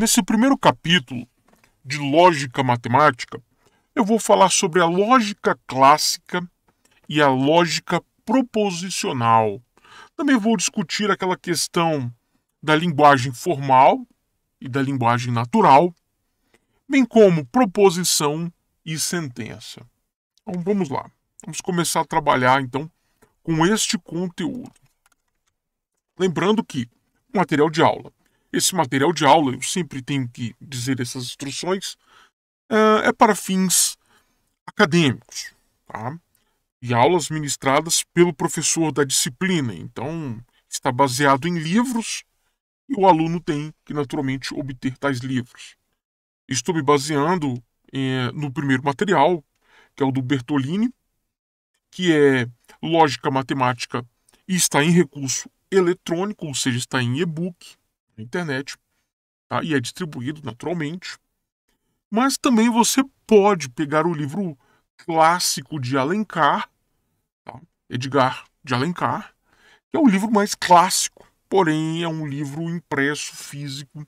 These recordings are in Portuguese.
Nesse primeiro capítulo de lógica matemática, eu vou falar sobre a lógica clássica e a lógica proposicional. Também vou discutir aquela questão da linguagem formal e da linguagem natural, bem como proposição e sentença. Então vamos lá. Vamos começar a trabalhar então com este conteúdo. Lembrando que o material de aula esse material de aula, eu sempre tenho que dizer essas instruções, eh, é para fins acadêmicos, tá? E aulas ministradas pelo professor da disciplina. Então, está baseado em livros e o aluno tem que, naturalmente, obter tais livros. Estou me baseando eh, no primeiro material, que é o do Bertolini, que é Lógica Matemática e está em recurso eletrônico, ou seja, está em e-book na internet tá? e é distribuído naturalmente. Mas também você pode pegar o livro clássico de Alencar, tá? Edgar de Alencar, que é o livro mais clássico, porém é um livro impresso físico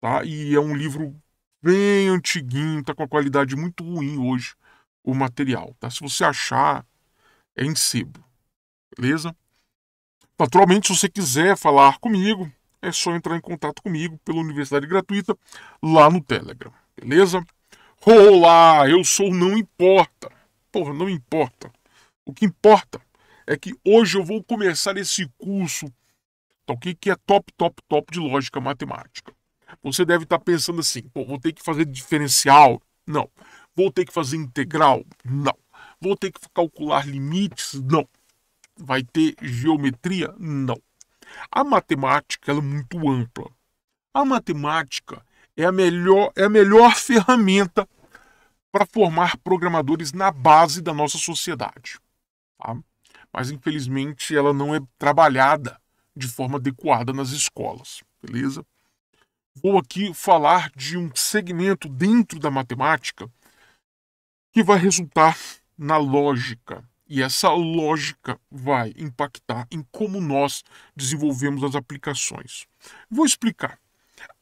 tá? e é um livro bem antiguinho, tá com a qualidade muito ruim hoje o material. Tá? Se você achar, é em sebo, beleza? Naturalmente, se você quiser falar comigo, é só entrar em contato comigo pela Universidade Gratuita lá no Telegram, beleza? Olá, eu sou não importa. Porra, não importa. O que importa é que hoje eu vou começar esse curso, tá Que é top, top, top de lógica matemática. Você deve estar tá pensando assim, pô, vou ter que fazer diferencial? Não. Vou ter que fazer integral? Não. Vou ter que calcular limites? Não. Vai ter geometria? Não. A matemática é muito ampla. A matemática é a melhor, é a melhor ferramenta para formar programadores na base da nossa sociedade. Tá? Mas infelizmente ela não é trabalhada de forma adequada nas escolas, beleza? Vou aqui falar de um segmento dentro da matemática que vai resultar na lógica, e essa lógica vai impactar em como nós desenvolvemos as aplicações. Vou explicar.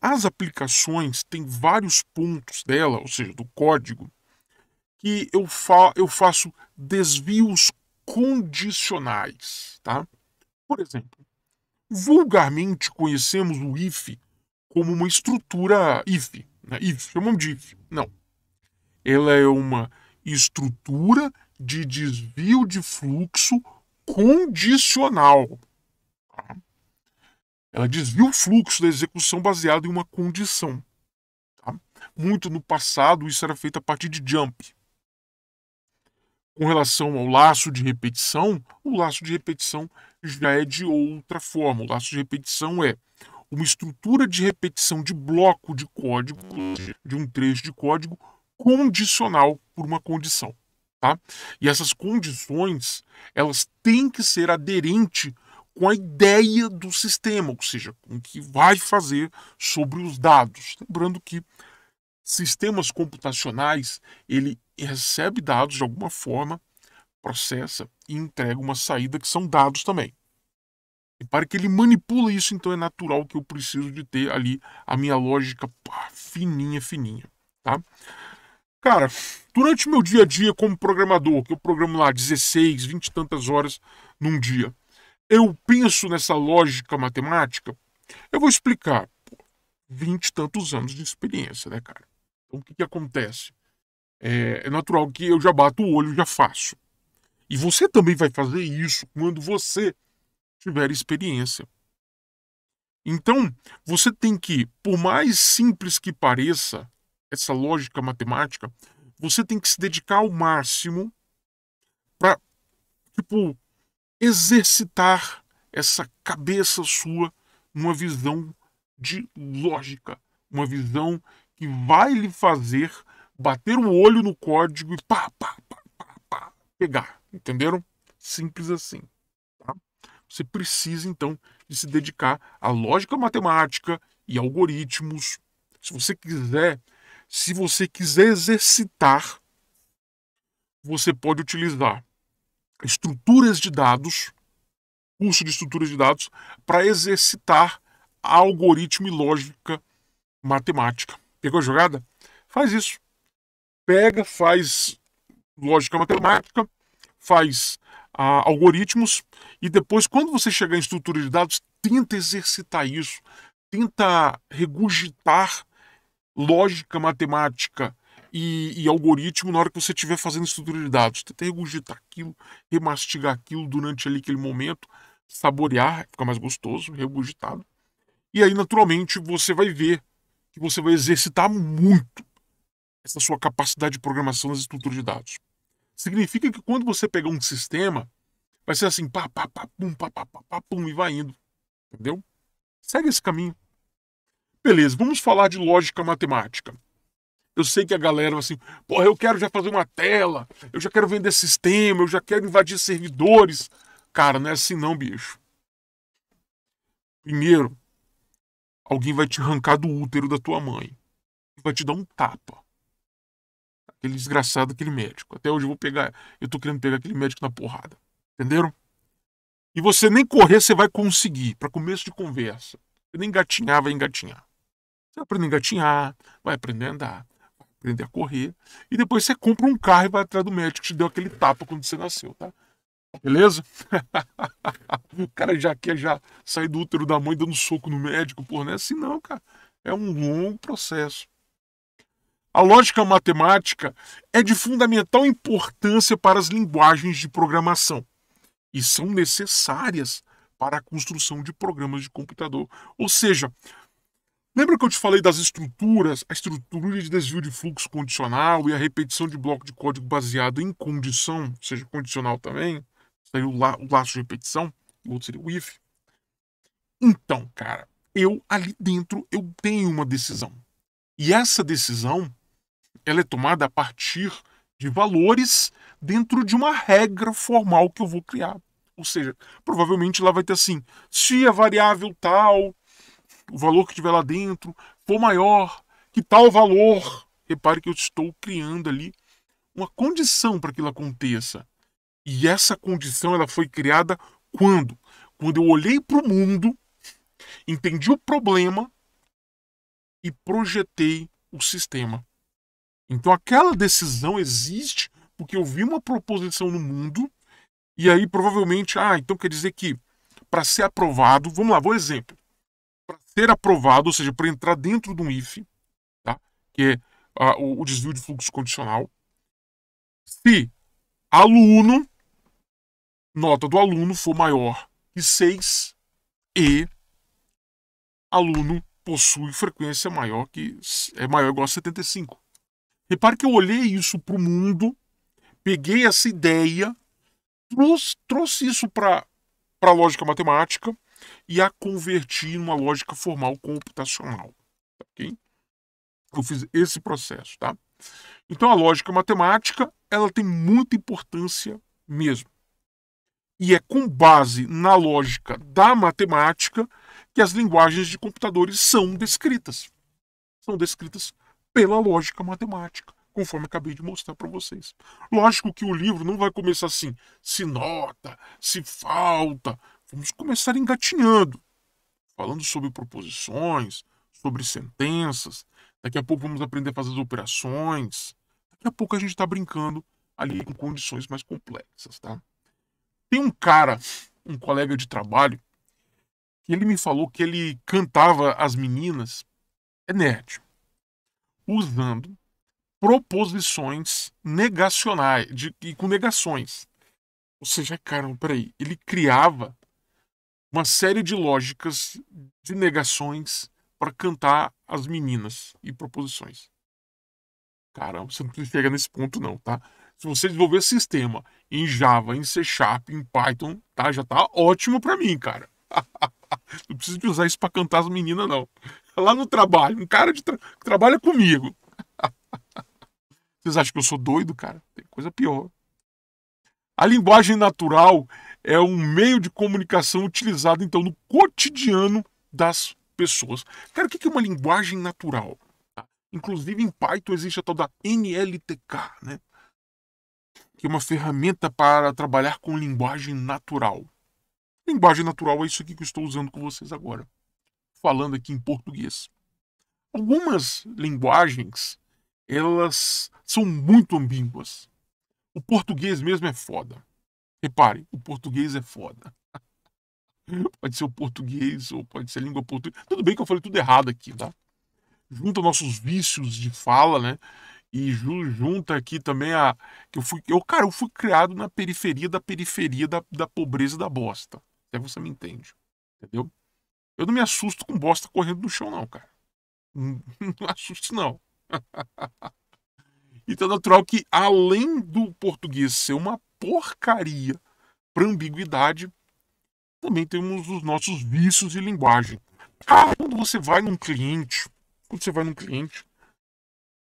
As aplicações têm vários pontos dela, ou seja, do código, que eu, fa eu faço desvios condicionais. Tá? Por exemplo, vulgarmente conhecemos o if como uma estrutura if. Né? if chamamos de if. Não. Ela é uma estrutura de desvio de fluxo condicional. Ela desvia o fluxo da execução baseado em uma condição. Tá? Muito no passado, isso era feito a partir de jump. Com relação ao laço de repetição, o laço de repetição já é de outra forma. O laço de repetição é uma estrutura de repetição de bloco de código, de um trecho de código, condicional por uma condição. Tá? E essas condições, elas têm que ser aderentes com a ideia do sistema, ou seja, com o que vai fazer sobre os dados. Lembrando que sistemas computacionais, ele recebe dados de alguma forma, processa e entrega uma saída que são dados também. E para que ele manipule isso, então é natural que eu preciso de ter ali a minha lógica pá, fininha, fininha, tá? Cara, durante meu dia a dia como programador, que eu programo lá 16, 20 e tantas horas num dia, eu penso nessa lógica matemática, eu vou explicar. 20 e tantos anos de experiência, né, cara? Então o que, que acontece? É, é natural que eu já bato o olho, já faço. E você também vai fazer isso quando você tiver experiência. Então, você tem que, por mais simples que pareça, essa lógica matemática, você tem que se dedicar ao máximo para, tipo, exercitar essa cabeça sua numa visão de lógica, uma visão que vai lhe fazer bater o olho no código e pá, pá, pá, pá, pá pegar, entenderam? Simples assim. Tá? Você precisa então de se dedicar à lógica matemática e algoritmos. Se você quiser se você quiser exercitar, você pode utilizar estruturas de dados, curso de estruturas de dados, para exercitar algoritmo e lógica matemática. Pegou a jogada? Faz isso. Pega, faz lógica matemática, faz ah, algoritmos e depois, quando você chegar em estrutura de dados, tenta exercitar isso, tenta regurgitar lógica matemática e, e, algoritmo na hora que você estiver fazendo estrutura de dados. tentar regurgitar aquilo, remastigar aquilo durante ali aquele momento, saborear, fica mais gostoso, regurgitado. E aí, naturalmente, você vai ver que você vai exercitar muito essa sua capacidade de programação das estruturas de dados. Significa que quando você pegar um sistema, vai ser assim, pá, pá, pá, pum, pá, pá, pá, pá, pum, e vai indo. Entendeu? Segue esse caminho. Beleza, vamos falar de lógica matemática. Eu sei que a galera assim, porra, eu quero já fazer uma tela, eu já quero vender sistema, eu já quero invadir servidores. Cara, não é assim não, bicho. Primeiro, alguém vai te arrancar do útero da tua mãe. Vai te dar um tapa. Aquele desgraçado, aquele médico. Até hoje eu vou pegar, eu tô querendo pegar aquele médico na porrada. Entenderam? E você nem correr, você vai conseguir, para começo de conversa. Você nem engatinhar, vai engatinhar. Você aprende a engatinhar, vai aprender a andar, vai aprender a correr. E depois você compra um carro e vai atrás do médico que te deu aquele tapa quando você nasceu, tá? Beleza? o cara já quer já sair do útero da mãe dando soco no médico, porra, não é assim não, cara. É um longo processo. A lógica matemática é de fundamental importância para as linguagens de programação e são necessárias para a construção de programas de computador. Ou seja, Lembra que eu te falei das estruturas, a estrutura de desvio de fluxo condicional e a repetição de bloco de código baseado em condição, ou seja, condicional também? Seria o, la, o laço de repetição, o outro seria o if. Então, cara, eu ali dentro eu tenho uma decisão. E essa decisão ela é tomada a partir de valores dentro de uma regra formal que eu vou criar. Ou seja, provavelmente lá vai ter assim, se a variável tal o valor que tiver lá dentro for maior que tal valor. Repare que eu estou criando ali uma condição para que ela aconteça. E essa condição ela foi criada quando? Quando eu olhei para o mundo, entendi o problema e projetei o sistema. Então aquela decisão existe porque eu vi uma proposição no mundo e aí provavelmente, ah, então quer dizer que para ser aprovado, vamos lá, vou exemplo ser aprovado, ou seja, para entrar dentro do IF, tá? que é o, o desvio de fluxo condicional, se aluno, nota do aluno for maior que 6 e aluno possui frequência maior que é maior igual a 75. Repare que eu olhei isso para o mundo, peguei essa ideia, trouxe, trouxe isso para a lógica matemática, e a em numa lógica formal computacional. Tá okay? Eu fiz esse processo, tá? Então a lógica matemática ela tem muita importância mesmo. E é com base na lógica da matemática que as linguagens de computadores são descritas. São descritas pela lógica matemática, conforme acabei de mostrar para vocês. Lógico que o livro não vai começar assim, se nota, se falta, Vamos começar engatinhando, falando sobre proposições, sobre sentenças. Daqui a pouco vamos aprender a fazer as operações. Daqui a pouco a gente está brincando ali com condições mais complexas, tá? Tem um cara, um colega de trabalho, que ele me falou que ele cantava as meninas, é nerd, usando proposições negacionais, de, e com negações. Ou seja, cara, peraí, ele criava uma série de lógicas de negações para cantar as meninas e proposições. Caramba, você não chega nesse ponto não, tá? Se você desenvolver sistema em Java, em C Sharp, em Python, tá? Já tá ótimo para mim, cara. não preciso de usar isso para cantar as meninas, não. Tá lá no trabalho, um cara de tra... que trabalha comigo. Vocês acham que eu sou doido, cara? Tem coisa pior. A linguagem natural é um meio de comunicação utilizado, então, no cotidiano das pessoas. Cara, o que é uma linguagem natural? Inclusive, em Python existe a tal da NLTK, né? que é uma ferramenta para trabalhar com linguagem natural. Linguagem natural é isso aqui que eu estou usando com vocês agora, falando aqui em português. Algumas linguagens, elas são muito ambíguas. O português mesmo é foda. Repare, o português é foda. pode ser o português ou pode ser a língua portuguesa. Tudo bem que eu falei tudo errado aqui, tá? Junta nossos vícios de fala, né? E junta aqui também a que eu fui, eu cara, eu fui criado na periferia da periferia da, da pobreza da bosta. Até você me entende, entendeu? Eu não me assusto com bosta correndo no chão não, cara. Não, não assusto não. E então, tá natural que, além do português ser uma porcaria para ambiguidade, também temos os nossos vícios de linguagem. Cara, ah, quando você vai num cliente, quando você vai num cliente,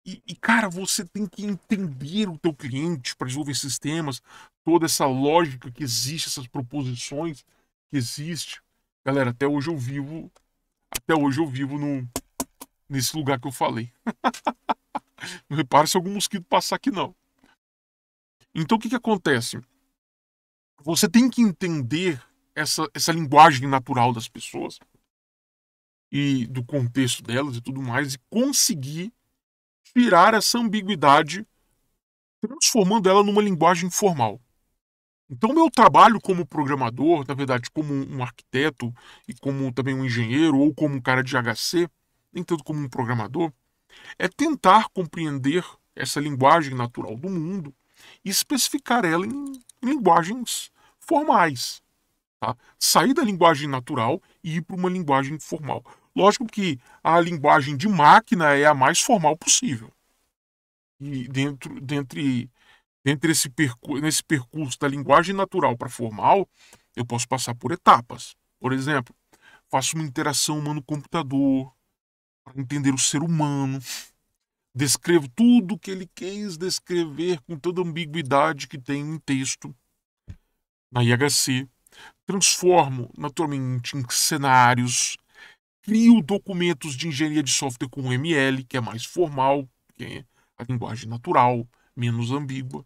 e, e cara, você tem que entender o teu cliente para desenvolver sistemas, toda essa lógica que existe, essas proposições que existe. Galera, até hoje eu vivo, até hoje eu vivo no nesse lugar que eu falei. Não repare se algum mosquito passar aqui, não. Então o que, que acontece? Você tem que entender essa, essa linguagem natural das pessoas e do contexto delas e tudo mais e conseguir tirar essa ambiguidade transformando ela numa linguagem formal. Então, meu trabalho como programador, na verdade, como um arquiteto e como também um engenheiro ou como um cara de HC, nem tanto como um programador, é tentar compreender essa linguagem natural do mundo e especificar ela em linguagens formais. Tá? Sair da linguagem natural e ir para uma linguagem formal. Lógico que a linguagem de máquina é a mais formal possível. E dentro, dentre, dentre esse percurso, nesse percurso da linguagem natural para formal, eu posso passar por etapas. Por exemplo, faço uma interação humano-computador, para entender o ser humano. Descrevo tudo o que ele quis descrever com toda a ambiguidade que tem em texto na IHC. Transformo naturalmente em cenários, crio documentos de engenharia de software com ML, que é mais formal, que é a linguagem natural, menos ambígua,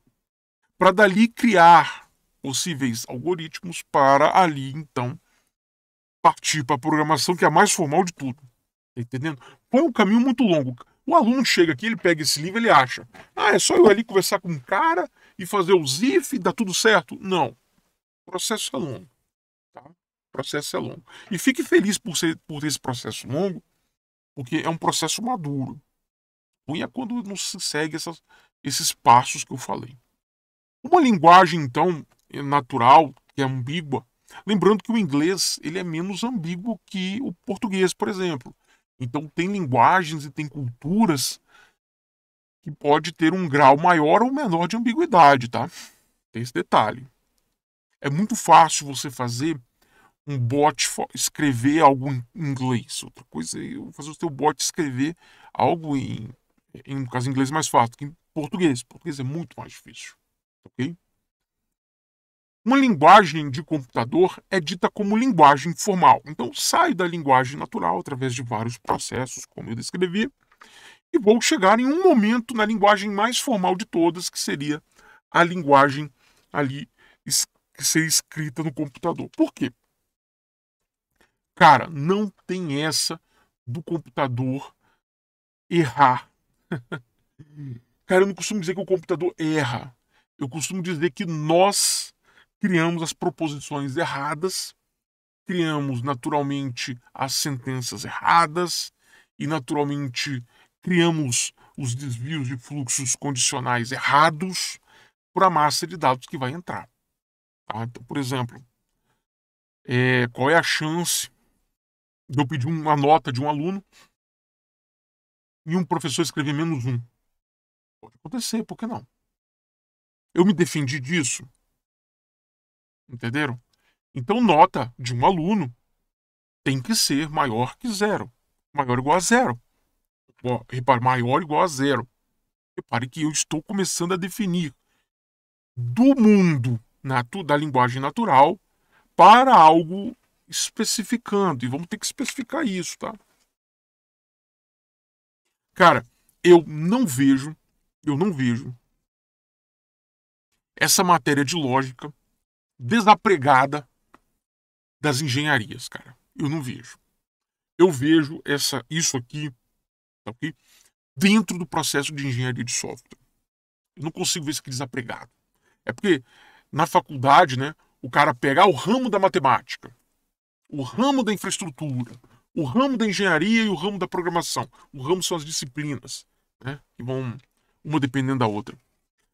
para dali criar possíveis algoritmos para ali então partir para a programação que é a mais formal de tudo. Tá entendendo? Foi um caminho muito longo. O aluno chega aqui, ele pega esse livro, ele acha. Ah, é só eu ali conversar com um cara e fazer o ZIF e dá tudo certo? Não. O processo é longo. Tá? O processo é longo. E fique feliz por, ser, por ter esse processo longo, porque é um processo maduro. E é quando não se segue essas, esses passos que eu falei. Uma linguagem, então, é natural, que é ambígua, lembrando que o inglês ele é menos ambíguo que o português, por exemplo. Então tem linguagens e tem culturas que pode ter um grau maior ou menor de ambiguidade, tá? Tem esse detalhe. É muito fácil você fazer um bot escrever algo em inglês. Outra coisa é fazer o seu bot escrever algo em, em no caso em inglês é mais fácil que em português. Português é muito mais difícil. Uma linguagem de computador é dita como linguagem formal. Então, saio da linguagem natural através de vários processos, como eu descrevi, e vou chegar em um momento na linguagem mais formal de todas, que seria a linguagem ali que ser escrita no computador. Por quê? Cara, não tem essa do computador errar. Cara, eu não costumo dizer que o computador erra. Eu costumo dizer que nós criamos as proposições erradas, criamos naturalmente as sentenças erradas e naturalmente criamos os desvios de fluxos condicionais errados para a massa de dados que vai entrar. Tá? Então, por exemplo, é, qual é a chance de eu pedir uma nota de um aluno e um professor escrever menos um? Pode acontecer, por que não? Eu me defendi disso Entenderam? Então, nota de um aluno tem que ser maior que zero. Maior ou igual a zero. repare, maior ou igual a zero. Repare que eu estou começando a definir do mundo da linguagem natural para algo especificando. E vamos ter que especificar isso, tá? Cara, eu não vejo, eu não vejo essa matéria de lógica desapregada das engenharias, cara. Eu não vejo. Eu vejo essa, isso aqui, tá ok? Dentro do processo de engenharia de software. Eu não consigo ver isso aqui desapregado. É porque na faculdade, né, o cara pega ah, o ramo da matemática, o ramo da infraestrutura, o ramo da engenharia e o ramo da programação. O ramo são as disciplinas, né? Que vão uma dependendo da outra.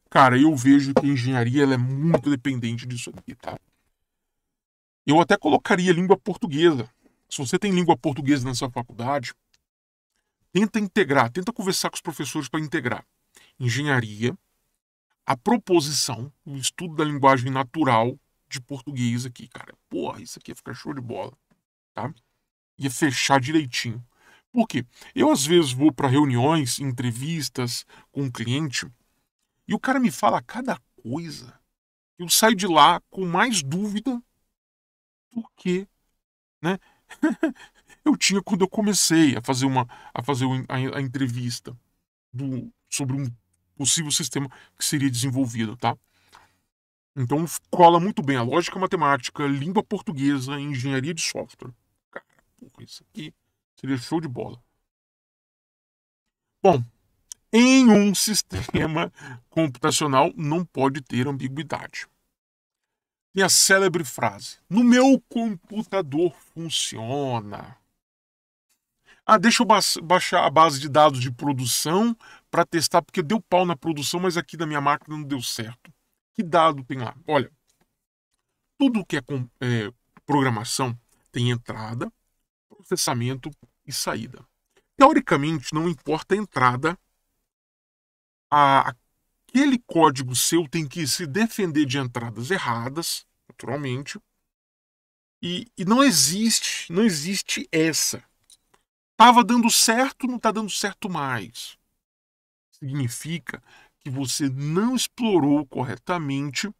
Cara, eu vejo que a engenharia ela é muito dependente disso aqui, tá? Eu até colocaria língua portuguesa. Se você tem língua portuguesa na sua faculdade, tenta integrar, tenta conversar com os professores para integrar engenharia, a proposição, o estudo da linguagem natural de português aqui, cara. Porra, isso aqui ia ficar show de bola, tá? Ia fechar direitinho. Por quê? Eu às vezes vou para reuniões, entrevistas com um cliente e o cara me fala cada coisa. Eu saio de lá com mais dúvida do que né, eu tinha quando eu comecei a fazer, uma, a, fazer a, a entrevista do, sobre um possível sistema que seria desenvolvido, tá? Então cola muito bem a lógica matemática, língua portuguesa, engenharia de software. Cara, porra, isso aqui seria show de bola. Bom, em um sistema computacional não pode ter ambiguidade. Tem a célebre frase: No meu computador funciona. Ah, deixa eu ba baixar a base de dados de produção para testar, porque deu pau na produção, mas aqui da minha máquina não deu certo. Que dado tem lá? Olha, tudo que é, é programação tem entrada, processamento e saída. Teoricamente, não importa a entrada a, aquele código seu tem que se defender de entradas erradas, naturalmente, e, e não existe, não existe essa. Tava dando certo, não está dando certo mais. Significa que você não explorou corretamente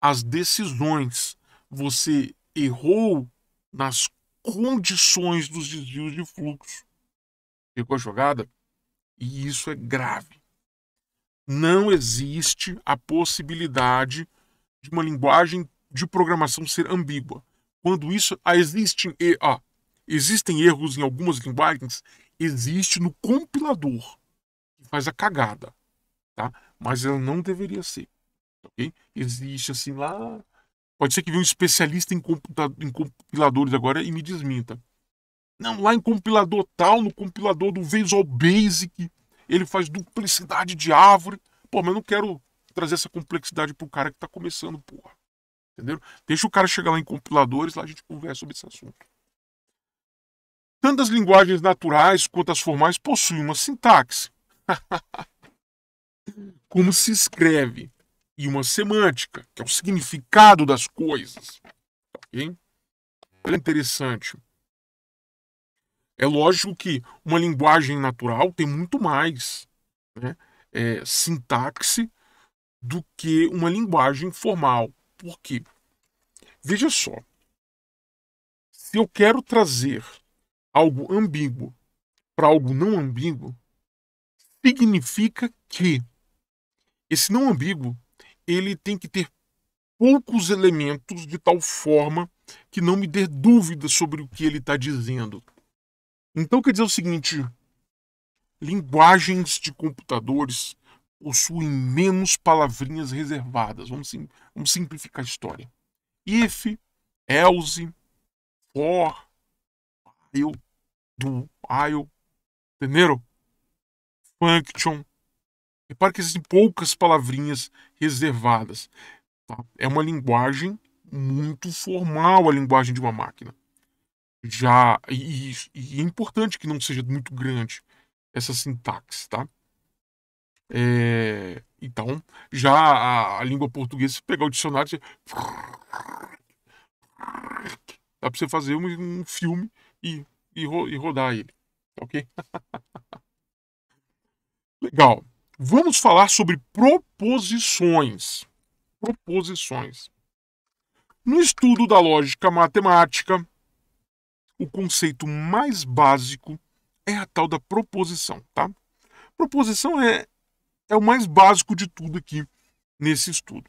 as decisões. Você errou nas condições dos desvios de fluxo. ficou a jogada? E isso é grave não existe a possibilidade de uma linguagem de programação ser ambígua. Quando isso ah, existem, ah, existem erros em algumas linguagens, existe no compilador que faz a cagada, tá? Mas ela não deveria ser, ok? Existe assim lá. Pode ser que venha um especialista em, em compiladores agora e me desminta. Não, lá em compilador tal, no compilador do Visual Basic, ele faz duplicidade de árvore. Pô, mas eu não quero trazer essa complexidade pro cara que tá começando, porra. Entendeu? Deixa o cara chegar lá em compiladores, lá a gente conversa sobre esse assunto. Tanto as linguagens naturais quanto as formais possuem uma sintaxe. Como se escreve. E uma semântica, que é o significado das coisas. Ok? É interessante. É lógico que uma linguagem natural tem muito mais né, é, sintaxe do que uma linguagem formal. Por quê? Veja só. Se eu quero trazer algo ambíguo para algo não ambíguo, significa que esse não ambíguo ele tem que ter poucos elementos de tal forma que não me dê dúvida sobre o que ele está dizendo. Então quer dizer o seguinte: linguagens de computadores possuem menos palavrinhas reservadas. Vamos, sim, vamos simplificar a história. If, else, for, while, do, while, entenderam? Function. Repare que existem poucas palavrinhas reservadas. Tá? É uma linguagem muito formal a linguagem de uma máquina já. E, e, é importante que não seja muito grande essa sintaxe, tá? É, então, já a, a, língua portuguesa, se pegar o dicionário, você... dá para você fazer um, um filme e, e, ro, e rodar ele, ok? Legal. Vamos falar sobre proposições. Proposições. No estudo da lógica matemática, o conceito mais básico é a tal da proposição, tá? Proposição é, é o mais básico de tudo aqui nesse estudo.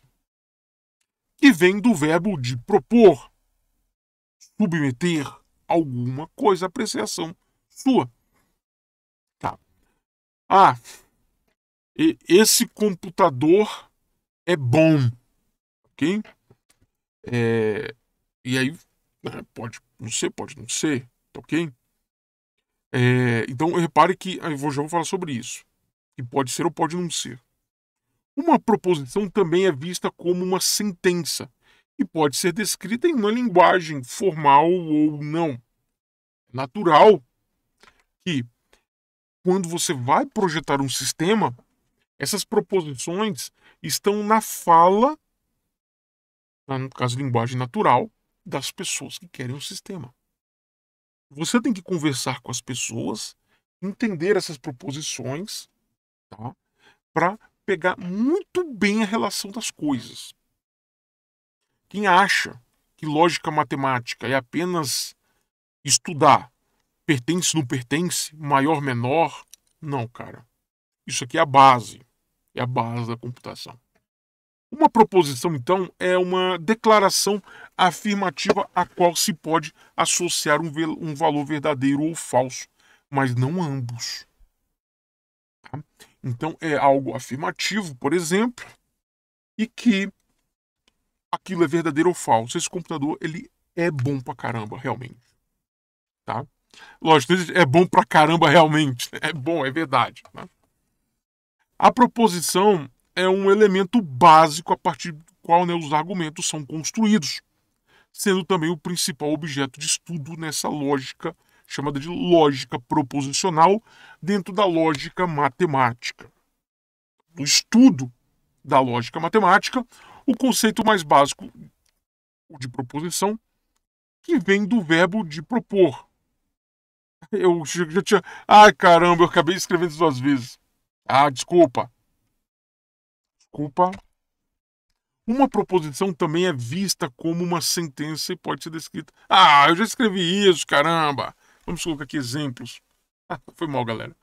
Que vem do verbo de propor, submeter alguma coisa à apreciação sua. Tá. Ah, esse computador é bom, ok? É, e aí né, pode não ser, pode não ser, tá ok? É, então repare que eu já vou falar sobre isso. Que pode ser ou pode não ser. Uma proposição também é vista como uma sentença e pode ser descrita em uma linguagem formal ou não. É natural que quando você vai projetar um sistema, essas proposições estão na fala, no caso linguagem natural, das pessoas que querem o sistema. Você tem que conversar com as pessoas, entender essas proposições, tá? Para pegar muito bem a relação das coisas. Quem acha que lógica matemática é apenas estudar pertence, não pertence, maior, menor, não, cara. Isso aqui é a base. É a base da computação. Uma proposição, então, é uma declaração afirmativa a qual se pode associar um, um valor verdadeiro ou falso, mas não ambos. Tá? Então, é algo afirmativo, por exemplo, e que aquilo é verdadeiro ou falso. Esse computador ele é bom pra caramba, realmente. Tá? Lógico, é bom pra caramba realmente. É bom, é verdade. Né? A proposição é um elemento básico a partir do qual né, os argumentos são construídos, sendo também o principal objeto de estudo nessa lógica chamada de lógica proposicional dentro da lógica matemática. No estudo da lógica matemática, o conceito mais básico, o de proposição, que vem do verbo de propor. Eu já tinha. Ai caramba, eu acabei escrevendo duas vezes. Ah, desculpa culpa. Uma proposição também é vista como uma sentença e pode ser descrita. Ah, eu já escrevi isso, caramba! Vamos colocar aqui exemplos. foi mal, galera.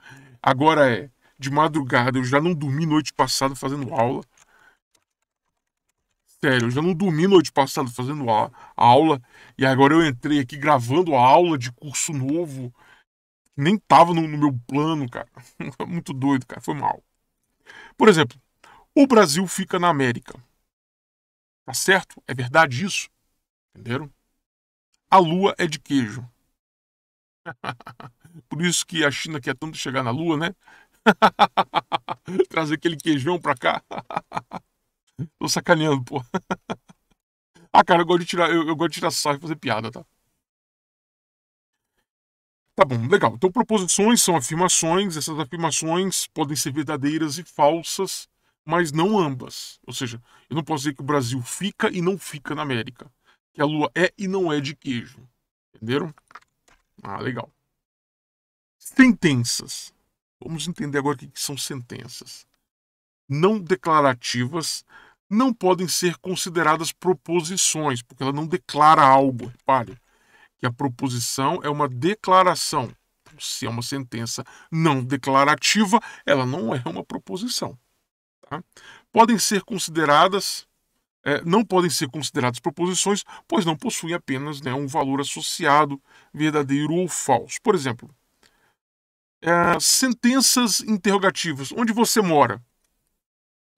Agora é de madrugada, eu já não dormi noite passada fazendo aula. Sério, eu já não dormi noite passada fazendo a, a aula. E agora eu entrei aqui gravando a aula de curso novo. Nem tava no, no meu plano, cara. Muito doido, cara. Foi mal. Por exemplo, o Brasil fica na América. Tá certo? É verdade isso? Entenderam? A Lua é de queijo. Por isso que a China quer tanto chegar na Lua, né? Trazer aquele queijão pra cá. Tô sacaneando, pô. Ah, cara, eu gosto de tirar, eu, eu gosto de tirar sarro e fazer piada, tá? Tá bom, legal. Então, proposições são afirmações. Essas afirmações podem ser verdadeiras e falsas mas não ambas. Ou seja, eu não posso dizer que o Brasil fica e não fica na América. Que a Lua é e não é de queijo. Entenderam? Ah, legal. Sentenças. Vamos entender agora o que são sentenças. Não declarativas não podem ser consideradas proposições, porque ela não declara algo. Repare que a proposição é uma declaração. Então, se é uma sentença não declarativa, ela não é uma proposição. Tá? Podem ser consideradas, é, não podem ser consideradas proposições, pois não possuem apenas né, um valor associado, verdadeiro ou falso. Por exemplo, é, sentenças interrogativas. Onde você mora?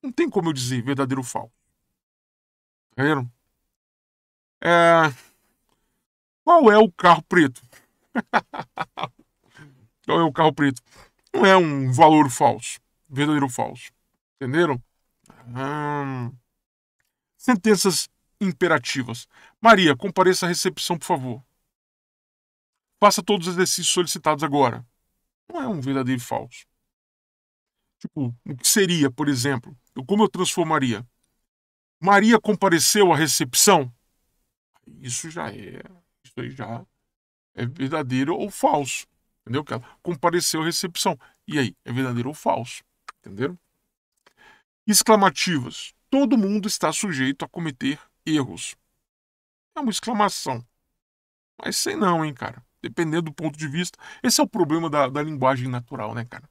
Não tem como eu dizer verdadeiro ou falso. entenderam É, qual é o carro preto? qual é o carro preto? Não é um valor falso, verdadeiro ou falso. Entenderam? Hum. Sentenças imperativas. Maria, compareça à recepção, por favor. Faça todos os exercícios solicitados agora. Não é um verdadeiro falso. Tipo, o que seria, por exemplo? Eu, como eu transformaria? Maria compareceu à recepção? Isso já é. Isso aí já é verdadeiro ou falso. Entendeu? compareceu à recepção. E aí, é verdadeiro ou falso? Entenderam? Exclamativas. Todo mundo está sujeito a cometer erros. É uma exclamação. Mas sei não, hein, cara. Dependendo do ponto de vista. Esse é o problema da, da linguagem natural, né, cara?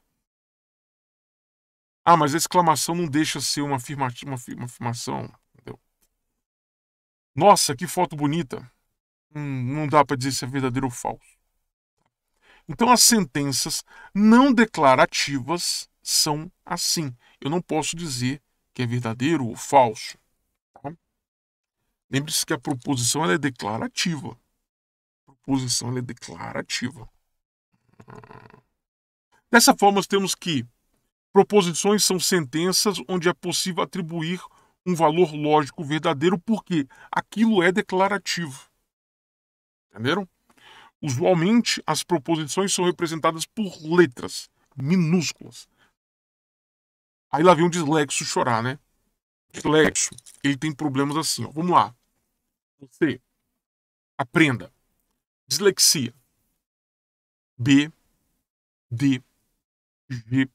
Ah, mas a exclamação não deixa ser uma, uma, uma afirmação. Entendeu? Nossa, que foto bonita. Hum, não dá para dizer se é verdadeiro ou falso. Então, as sentenças não declarativas são assim eu não posso dizer que é verdadeiro ou falso. Tá? Lembre-se que a proposição é declarativa. A proposição é declarativa. Dessa forma, nós temos que proposições são sentenças onde é possível atribuir um valor lógico verdadeiro porque aquilo é declarativo. Entenderam? Usualmente, as proposições são representadas por letras minúsculas, Aí lá vem um dislexo chorar, né? Dislexo, ele tem problemas assim, ó. Vamos lá. Você aprenda. Dislexia. B, D, G.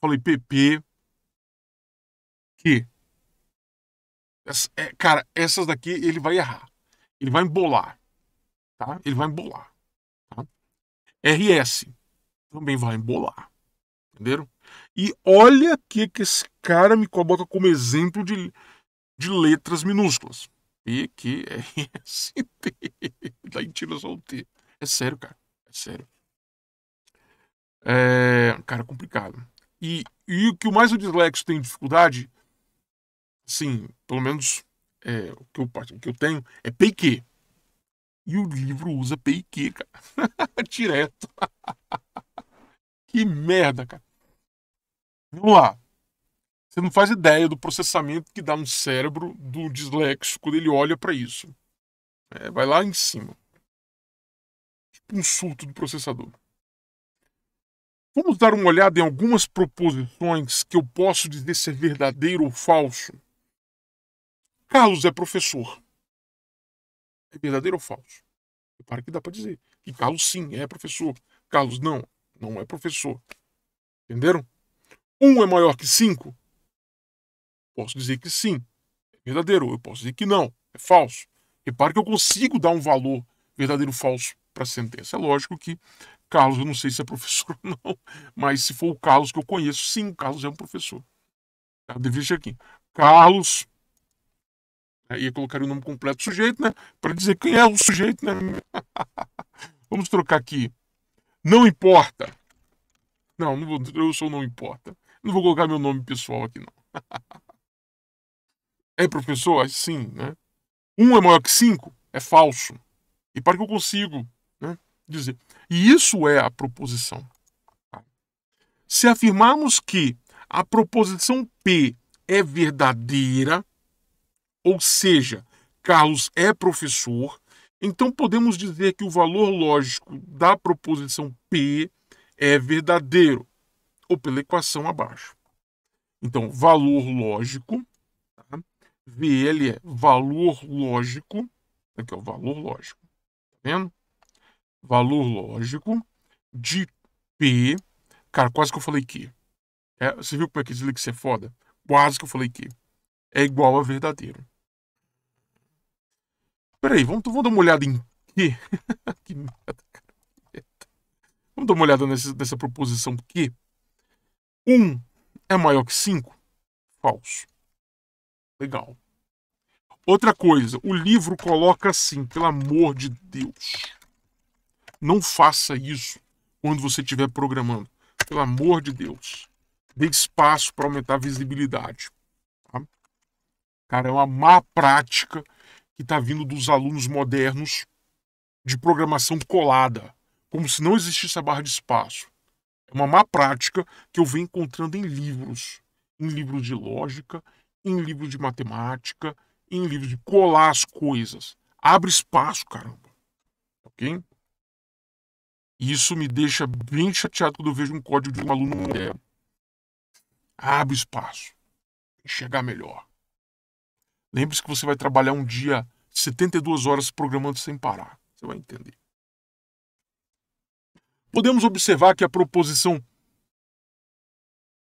Falei PP, Q. Essa, é, cara, essas daqui ele vai errar. Ele vai embolar. Tá? Ele vai embolar. Tá? RS também vai embolar. Entenderam? E olha que, que esse cara me coloca como exemplo de, de letras minúsculas. E que S, T. Daí tira só o T. É sério, cara. É sério. É, cara, complicado. E, e o que mais o dislexo tem dificuldade, sim, pelo menos é, o, que eu, o que eu tenho, é PQ. E o livro usa Q, cara. Direto. que merda, cara. Vamos lá. Você não faz ideia do processamento que dá no cérebro do disléxico, quando ele olha para isso. É, vai lá em cima. Tipo um surto do processador. Vamos dar uma olhada em algumas proposições que eu posso dizer ser é verdadeiro ou falso. Carlos é professor. É verdadeiro ou falso? Repara que dá para dizer. que Carlos sim, é professor. Carlos não, não é professor. Entenderam? 1 é maior que 5? Posso dizer que sim, é verdadeiro. Eu posso dizer que não, é falso. Repare que eu consigo dar um valor verdadeiro ou falso para a sentença. É lógico que Carlos, eu não sei se é professor ou não, mas se for o Carlos que eu conheço, sim, Carlos é um professor. Deve tá, deveria aqui. Carlos. Aí eu colocaria o nome completo do sujeito, né? Para dizer quem é o sujeito, né? Vamos trocar aqui. Não importa. Não, não vou, eu sou não importa. Não vou colocar meu nome pessoal aqui, não. é professor? Sim, né? Um é maior que cinco? É falso. E para que eu consigo né, dizer. E isso é a proposição. Se afirmarmos que a proposição P é verdadeira, ou seja, Carlos é professor, então podemos dizer que o valor lógico da proposição P é verdadeiro ou pela equação abaixo. Então, valor lógico, tá? VL é valor lógico, aqui é o valor lógico, tá vendo? Valor lógico de P, cara, quase que eu falei que. É, você viu como é que desliga que você é foda? Quase que eu falei que. É igual a verdadeiro. Peraí, vamos, vamos dar uma olhada em que. que merda, cara. Vamos dar uma olhada nessa, nessa proposição que. 1 é maior que 5? Falso. Legal. Outra coisa, o livro coloca assim, pelo amor de Deus. Não faça isso quando você estiver programando. Pelo amor de Deus. Dê espaço para aumentar a visibilidade. Tá? Cara, é uma má prática que está vindo dos alunos modernos de programação colada, como se não existisse a barra de espaço. É uma má prática que eu venho encontrando em livros, em livros de lógica, em livro de matemática, em livro de colar as coisas. Abre espaço, caramba. Ok? E isso me deixa bem chateado quando eu vejo um código de um aluno mulher. Abre espaço. Enxergar melhor. Lembre-se que você vai trabalhar um dia 72 horas programando sem parar. Você vai entender podemos observar que a proposição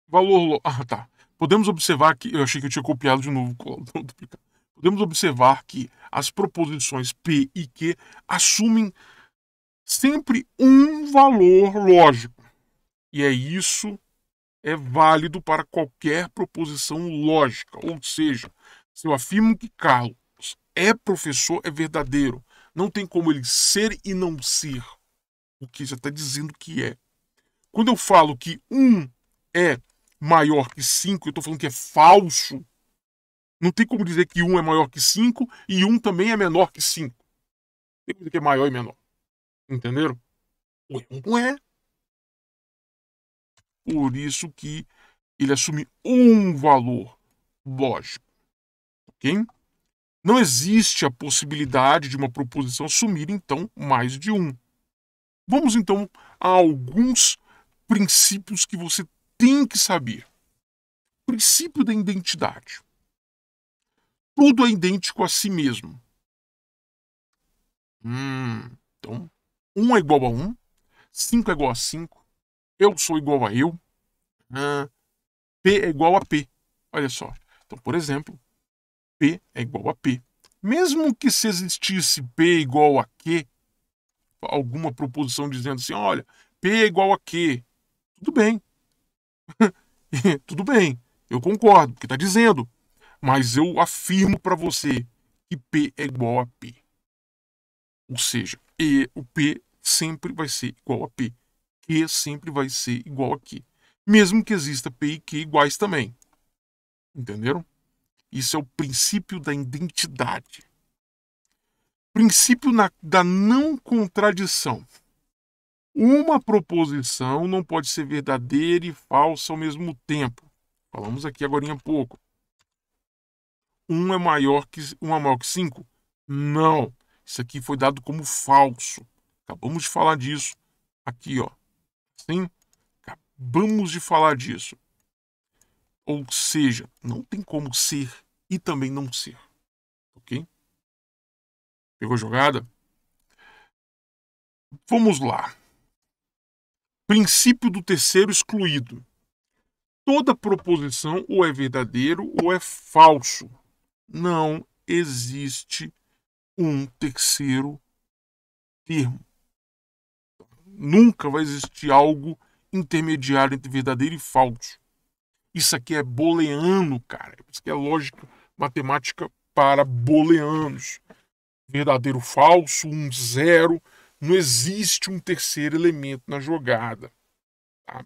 valor. Ah, tá. Podemos observar que. Eu achei que eu tinha copiado de novo. Podemos observar que as proposições P e Q assumem sempre um valor lógico. E é isso é válido para qualquer proposição lógica. Ou seja, se eu afirmo que Carlos é professor, é verdadeiro. Não tem como ele ser e não ser o que já está dizendo que é. Quando eu falo que 1 é maior que 5, eu estou falando que é falso. Não tem como dizer que 1 é maior que 5 e 1 também é menor que 5. Tem que dizer que é maior e menor. Entenderam? O não é. Por isso que ele assume um valor lógico. Ok? Não existe a possibilidade de uma proposição assumir, então, mais de um. Vamos então a alguns princípios que você tem que saber. princípio da identidade. Tudo é idêntico a si mesmo. Hum, então, 1 um é igual a 1, um, 5 é igual a 5, eu sou igual a eu, P é igual a P. Olha só. Então, por exemplo, P é igual a P. Mesmo que se existisse P igual a Q, alguma proposição dizendo assim: olha, P é igual a Q. Tudo bem. Tudo bem. Eu concordo, porque está dizendo. Mas eu afirmo para você que P é igual a P. Ou seja, e, o P sempre vai ser igual a P. Q sempre vai ser igual a Q. Mesmo que exista P e Q iguais também. Entenderam? Isso é o princípio da identidade princípio na, da não contradição. Uma proposição não pode ser verdadeira e falsa ao mesmo tempo. Falamos aqui agora há pouco. Um é maior que um é maior que cinco? Não. Isso aqui foi dado como falso. Acabamos de falar disso aqui, ó. Sim? Acabamos de falar disso. Ou seja, não tem como ser e também não ser. Pegou jogada? Vamos lá. Princípio do terceiro excluído. Toda proposição ou é verdadeiro ou é falso. Não existe um terceiro termo. Nunca vai existir algo intermediário entre verdadeiro e falso. Isso aqui é boleano, cara. Isso aqui é lógica matemática para boleanos verdadeiro falso, um zero. Não existe um terceiro elemento na jogada. Tá?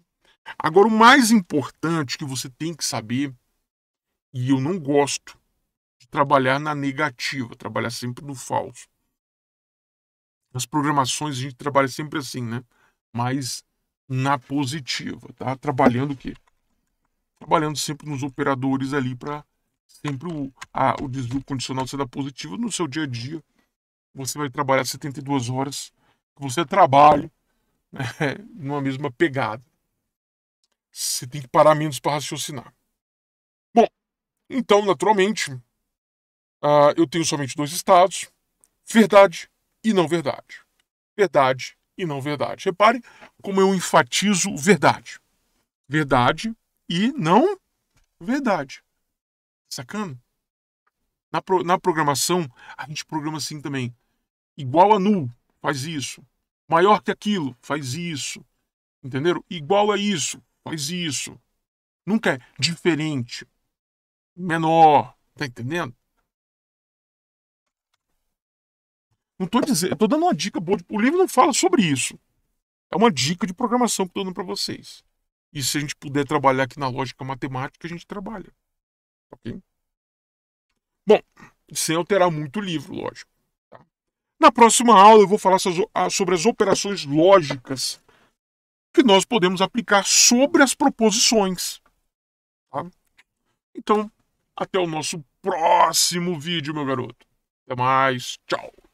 Agora, o mais importante que você tem que saber, e eu não gosto de trabalhar na negativa, trabalhar sempre no falso. Nas programações a gente trabalha sempre assim, né? Mas na positiva, tá? Trabalhando o quê? Trabalhando sempre nos operadores ali para sempre o, a, o desvio condicional ser da positiva no seu dia a dia você vai trabalhar 72 horas, que você trabalha né, numa mesma pegada. Você tem que parar menos para raciocinar. Bom, então, naturalmente, uh, eu tenho somente dois estados: verdade e não verdade. Verdade e não verdade. Repare como eu enfatizo verdade. Verdade e não verdade. Sacando? Na, pro, na programação, a gente programa assim também. Igual a nu, faz isso. Maior que aquilo, faz isso. Entenderam? Igual a isso, faz isso. Nunca é diferente. Menor. Tá entendendo? Não tô dizendo, tô dando uma dica boa. O livro não fala sobre isso. É uma dica de programação que eu tô dando para vocês. E se a gente puder trabalhar aqui na lógica matemática, a gente trabalha. Ok? Bom, sem alterar muito o livro, lógico. Na próxima aula eu vou falar sobre as operações lógicas que nós podemos aplicar sobre as proposições. Tá? Então, até o nosso próximo vídeo, meu garoto. Até mais. Tchau.